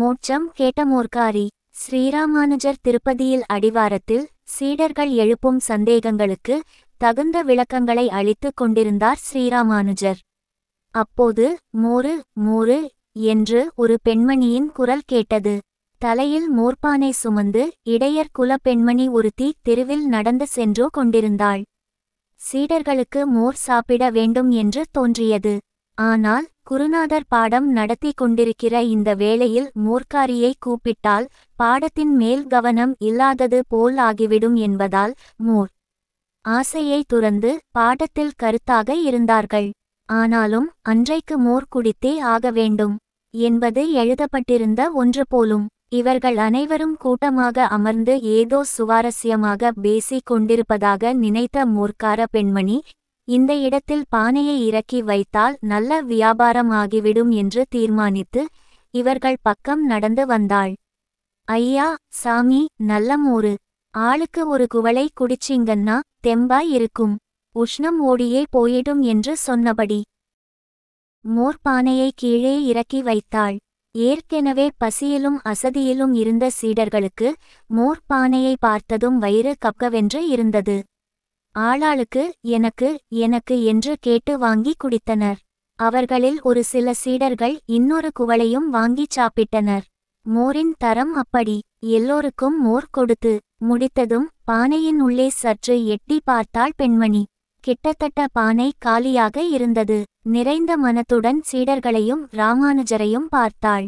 மோட்சம் கேட்டமோர்காரி ஸ்ரீராமானுஜர் திருப்பதியில் அடிவாரத்தில் சீடர்கள் எழுப்பும் சந்தேகங்களுக்கு தகுந்த விளக்கங்களை அளித்து கொண்டிருந்தார் ஸ்ரீராமானுஜர் அப்போது மோரு மோரு என்று ஒரு பெண்மணியின் குரல் கேட்டது தலையில் மோர்பானை சுமந்து இடையர் குல பெண்மணி ஒருத்தி தெருவில் நடந்து சென்றோ கொண்டிருந்தாள் சீடர்களுக்கு மோர் சாப்பிட வேண்டும் என்று தோன்றியது ஆனால் குருநாதர் பாடம் நடத்தி கொண்டிருக்கிற இந்த வேளையில் மோர்க்காரியை கூப்பிட்டால் பாடத்தின் மேல் கவனம் இல்லாதது போல் ஆகிவிடும் என்பதால் மோர் ஆசையை துறந்து பாடத்தில் கருத்தாக இருந்தார்கள் ஆனாலும் அன்றைக்கு மோர் குடித்தே ஆக வேண்டும் என்பது எழுதப்பட்டிருந்த ஒன்று போலும் இவர்கள் அனைவரும் கூட்டமாக அமர்ந்து ஏதோ சுவாரஸ்யமாக பேசிக் கொண்டிருப்பதாக நினைத்த மூர்க்கார பெண்மணி இந்த இடத்தில் பானையை இறக்கி வைத்தால் நல்ல வியாபாரம் ஆகிவிடும் என்று தீர்மானித்து இவர்கள் பக்கம் நடந்து வந்தாள் ஐயா சாமி நல்ல மோறு ஆளுக்கு ஒரு குவளை குடிச்சிங்கன்னா தெம்பாய் இருக்கும் உஷ்ணம் ஓடியே போயிடும் என்று சொன்னபடி மோர்பானையை கீழே இறக்கி வைத்தாள் ஏற்கெனவே பசியிலும் அசதியிலும் இருந்த சீடர்களுக்கு மோர்பானையை பார்த்ததும் வயிறு கப்கவென்று இருந்தது ஆளாளுக்கு எனக்கு எனக்கு என்று கேட்டு வாங்கி குடித்தனர் அவர்களில் ஒரு சில சீடர்கள் இன்னொரு குவளையும் வாங்கிச் சாப்பிட்டனர் மோரின் தரம் அப்படி எல்லோருக்கும் மோர் கொடுத்து முடித்ததும் பானையின் உள்ளே சற்று எட்டி பார்த்தாள் பெண்மணி கிட்டத்தட்ட பானை காலியாக இருந்தது நிறைந்த மனத்துடன் சீடர்களையும் ராமானுஜரையும் பார்த்தாள்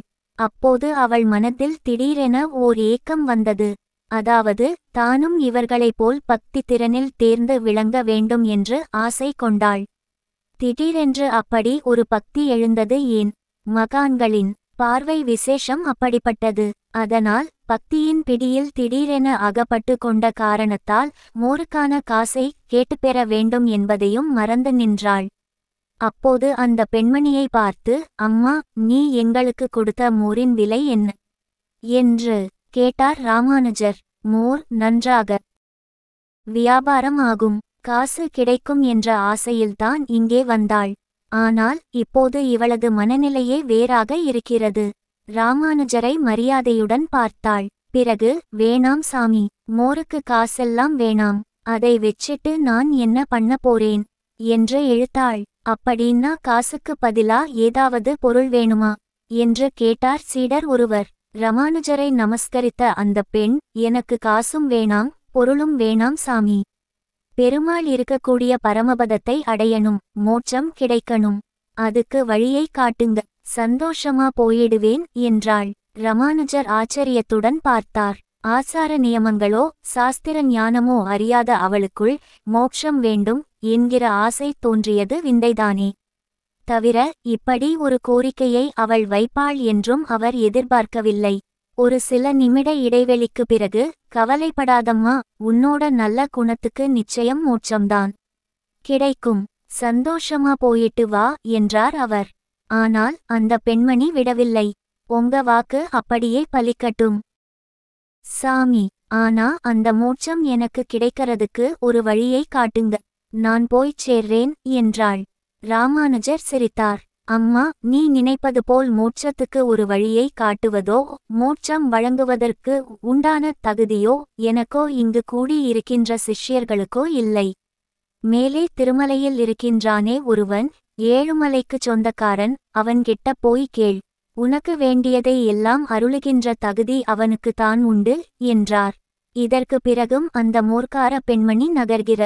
அப்போது அவள் மனத்தில் திடீரென ஓர் ஏக்கம் வந்தது அதாவது தானும் இவர்களைப் போல் பக்தி திறனில் தேர்ந்து விளங்க வேண்டும் என்று ஆசை கொண்டாள் திடீரென்று அப்படி ஒரு பக்தி எழுந்தது ஏன் மகான்களின் பார்வை விசேஷம் அப்படிப்பட்டது அதனால் பக்தியின் பிடியில் திடீரென அகப்பட்டு கொண்ட காரணத்தால் மோருக்கான காசை கேட்டுப்பெற வேண்டும் என்பதையும் மறந்து நின்றாள் அப்போது அந்த பெண்மணியை பார்த்து அம்மா நீ எங்களுக்கு கொடுத்த மோரின் விலை என்ன என்று கேட்டார் ராமானுஜர் மோர் நன்றாக வியாபாரம் ஆகும் காசு கிடைக்கும் என்ற ஆசையில்தான் இங்கே வந்தாள் ஆனால் இப்போது இவளது மனநிலையே வேறாக இருக்கிறது ராமானுஜரை மரியாதையுடன் பார்த்தாள் பிறகு வேணாம் சாமி மோருக்கு காசெல்லாம் வேணாம் அதை வெச்சிட்டு நான் என்ன பண்ண போறேன் என்று எழுத்தாள் அப்படின்னா காசுக்கு பதிலா ஏதாவது பொருள் வேணுமா என்று கேட்டார் சீடர் ஒருவர் ரமானுஜரை நமஸ்கரித்த அந்த பெண் எனக்கு காசும் வேணாம் பொருளும் வேணாம் சாமி பெருமாள் இருக்கக்கூடிய பரமபதத்தை அடையணும் மோட்சம் கிடைக்கணும் அதுக்கு வழியை காட்டுங்க சந்தோஷமா போயிடுவேன் என்றாள் ரமானுஜர் ஆச்சரியத்துடன் பார்த்தார் ஆசார நியமங்களோ சாஸ்திர ஞானமோ அறியாத அவளுக்குள் மோட்சம் வேண்டும் என்கிற ஆசை தோன்றியது விந்தைதானே தவிர இப்படி ஒரு கோரிக்கையை அவள் வைப்பாள் என்றும் அவர் எதிர்பார்க்கவில்லை ஒரு சில நிமிட இடைவெளிக்கு பிறகு கவலைப்படாதம்மா உன்னோட நல்ல குணத்துக்கு நிச்சயம் மோட்சம்தான் கிடைக்கும் சந்தோஷமா போயிட்டு வா என்றார் அவர் ஆனால் அந்த பெண்மணி விடவில்லை உங்க வாக்கு அப்படியே பலிக்கட்டும் சாமி ஆனா அந்த மோட்சம் எனக்கு கிடைக்கிறதுக்கு ஒரு வழியை காட்டுங்க நான் போய்ச் சேர்றேன் என்றாள் ராமானுஜர் சிரித்தார் அம்மா நீ நினைப்பது போல் மோட்சத்துக்கு ஒரு வழியை காட்டுவதோ மோட்சம் வழங்குவதற்கு உண்டான தகுதியோ எனக்கோ இங்கு கூடியிருக்கின்ற சிஷ்யர்களுக்கோ இல்லை மேலே திருமலையில் இருக்கின்றானே ஒருவன் ஏழுமலைக்குச் சொந்தக்காரன் அவன்கிட்ட போய் கேள் உனக்கு வேண்டியதை எல்லாம் அருளுகின்ற தகுதி அவனுக்குத்தான் உண்டு என்றார் இதற்கு பிறகும் அந்த மோர்க்கார பெண்மணி நகர்கிற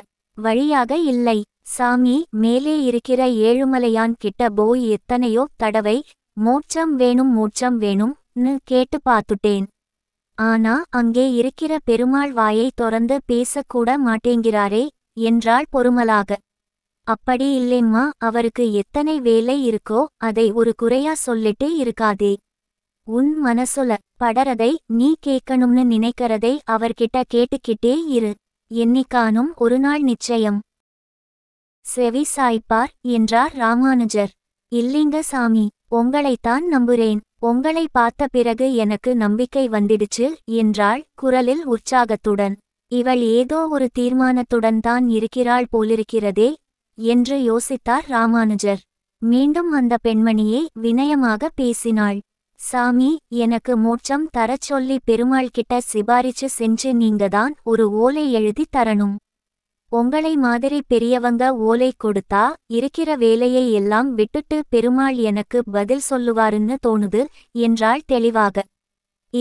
வழியாக இல்லை சாமி மேலே இருக்கிற ஏழுமலையான் கிட்ட போய் எத்தனையோ தடவை மோட்சம் வேணும் மோட்சம் வேணும் கேட்டு பார்த்துட்டேன் ஆனா அங்கே இருக்கிற பெருமாள் வாயை திறந்து பேசக்கூட மாட்டேங்கிறாரே என்றாள் பொறுமலாக அப்படி இல்லைம்மா அவருக்கு எத்தனை வேலை இருக்கோ அதை ஒரு குறையா சொல்லிட்டு இருக்காதே உன் மனசுல படறதை நீ கேட்கணும்னு நினைக்கிறதை அவர்கிட்ட கேட்டுக்கிட்டே இரு ஒரு ஒருநாள் நிச்சயம் செவி சாய்ப்பார் என்றார் ராமானுஜர் இல்லிங்க சாமி உங்களைத்தான் நம்புறேன் உங்களை பார்த்த பிறகு எனக்கு நம்பிக்கை வந்திடுச்சு என்றாள் குரலில் உற்சாகத்துடன் இவள் ஏதோ ஒரு தீர்மானத்துடன் தான் இருக்கிறாள் போலிருக்கிறதே என்று யோசித்தார் ராமானுஜர் மீண்டும் அந்த பெண்மணியே வினயமாக பேசினாள் சாமி எனக்கு மோட்சம் தரச் சொல்லி பெருமாள் கிட்ட சிபாரிச்சு செஞ்சு நீங்க தான் ஒரு ஓலை எழுதி தரணும் உங்களை மாதிரி பெரியவங்க ஓலை கொடுத்தா இருக்கிற வேலையை எல்லாம் விட்டுட்டு பெருமாள் எனக்கு பதில் சொல்லுவாருன்னு தோணுது என்றாள் தெளிவாக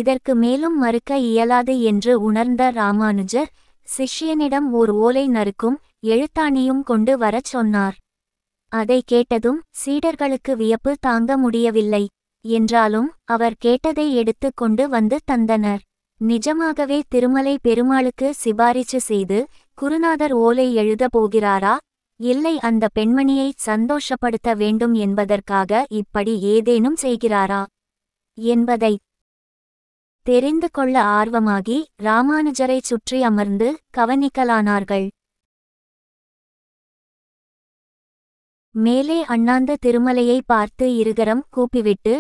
இதற்கு மேலும் மறுக்க இயலாது என்று உணர்ந்த ராமானுஜர் சிஷ்யனிடம் ஓர் ஓலை நறுக்கும் எழுத்தாணியும் கொண்டு வரச் சொன்னார் அதை கேட்டதும் சீடர்களுக்கு வியப்பு தாங்க முடியவில்லை என்றாலும் அவர் கேட்டதை எடுத்து கொண்டு வந்து தந்தனர் நிஜமாகவே திருமலை பெருமாளுக்கு சிபாரிசு செய்து குருநாதர் ஓலை எழுத போகிறாரா இல்லை அந்த பெண்மணியை சந்தோஷப்படுத்த வேண்டும் என்பதற்காக இப்படி ஏதேனும் செய்கிறாரா என்பதை தெரிந்து கொள்ள ஆர்வமாகி ராமானுஜரை சுற்றி அமர்ந்து கவனிக்கலானார்கள் மேலே அண்ணாந்த திருமலையை பார்த்து இருகரம் கூப்பிவிட்டு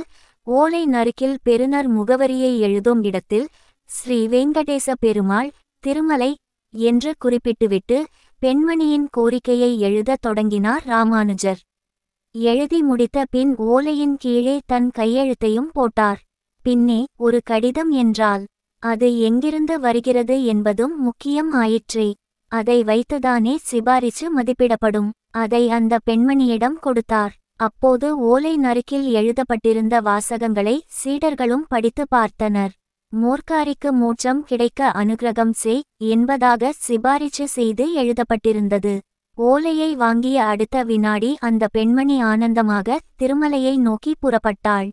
ஓலை நறுக்கில் பெருநர் முகவரியை எழுதும் இடத்தில் ஸ்ரீ வெங்கடேச பெருமாள் திருமலை என்று குறிப்பிட்டுவிட்டு பெண்மணியின் கோரிக்கையை எழுதத் தொடங்கினார் ராமானுஜர் எழுதி முடித்த பின் ஓலையின் கீழே தன் கையெழுத்தையும் போட்டார் பின்னே ஒரு கடிதம் என்றால் அது எங்கிருந்து வருகிறது என்பதும் முக்கியம் ஆயிற்றே அதை வைத்துதானே சிபாரிசு மதிப்பிடப்படும் அதை அந்த பெண்மணியிடம் கொடுத்தார் அப்போது ஓலை நறுக்கில் எழுதப்பட்டிருந்த வாசகங்களை சீடர்களும் படித்து பார்த்தனர் மோர்காரிக்கு மூச்சம் கிடைக்க அனுகிரகம் செய் என்பதாக சிபாரிச்சு செய்து எழுதப்பட்டிருந்தது ஓலையை வாங்கிய அடுத்த வினாடி அந்த பெண்மணி ஆனந்தமாக திருமலையை நோக்கி புறப்பட்டாள்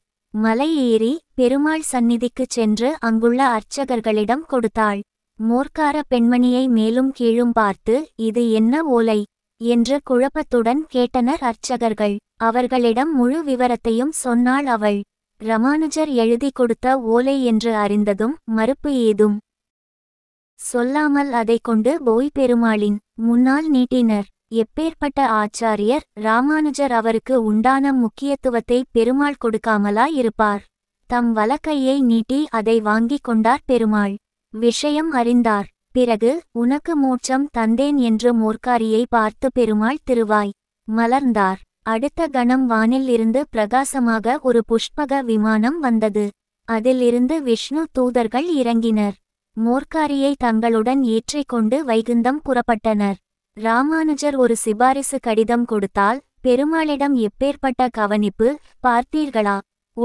மலை ஏறி பெருமாள் சந்நிதிக்குச் சென்று அங்குள்ள அர்ச்சகர்களிடம் கொடுத்தாள் மோர்க்கார பெண்மணியை மேலும் கீழும் பார்த்து இது என்ன ஓலை என்று குழப்பத்துடன் கேட்டனர் அர்ச்சகர்கள் அவர்களிடம் முழு விவரத்தையும் சொன்னாள் அவள் ரமானுஜர் எழுதி கொடுத்த ஓலை என்று அறிந்ததும் மறுப்பு ஏதும் சொல்லாமல் அதை கொண்டு போய் பெருமாளின் முன்னால் நீட்டினர் எப்பேற்பட்ட ஆச்சாரியர் ராமானுஜர் அவருக்கு உண்டான முக்கியத்துவத்தை பெருமாள் கொடுக்காமலா இருப்பார் தம் வலக்கையை நீட்டி அதை வாங்கிக் கொண்டார் பெருமாள் விஷயம் அறிந்தார் பிறகு உனக்கு மூச்சம் தந்தேன் என்று மோர்க்காரியை பார்த்து பெருமாள் திருவாய் மலர்ந்தார் அடுத்த கணம் வானில் இருந்து பிரகாசமாக ஒரு புஷ்பக விமானம் வந்தது அதிலிருந்து விஷ்ணு தூதர்கள் இறங்கினர் மோர்க்காரியை தங்களுடன் ஏற்றிக்கொண்டு வைகுந்தம் புறப்பட்டனர் ராமானுஜர் ஒரு சிபாரிசு கடிதம் கொடுத்தால் பெருமாளிடம் எப்பேற்பட்ட கவனிப்பு பார்த்தீர்களா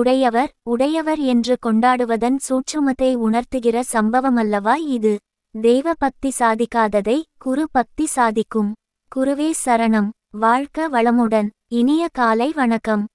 உடையவர் உடையவர் என்று கொண்டாடுவதன் சூட்சுமத்தை உணர்த்துகிற சம்பவமல்லவா இது தெய்வ பக்தி சாதிக்காததை குரு பக்தி சாதிக்கும் குருவே சரணம் வாழ்க்க வளமுடன் இனிய காலை வணக்கம்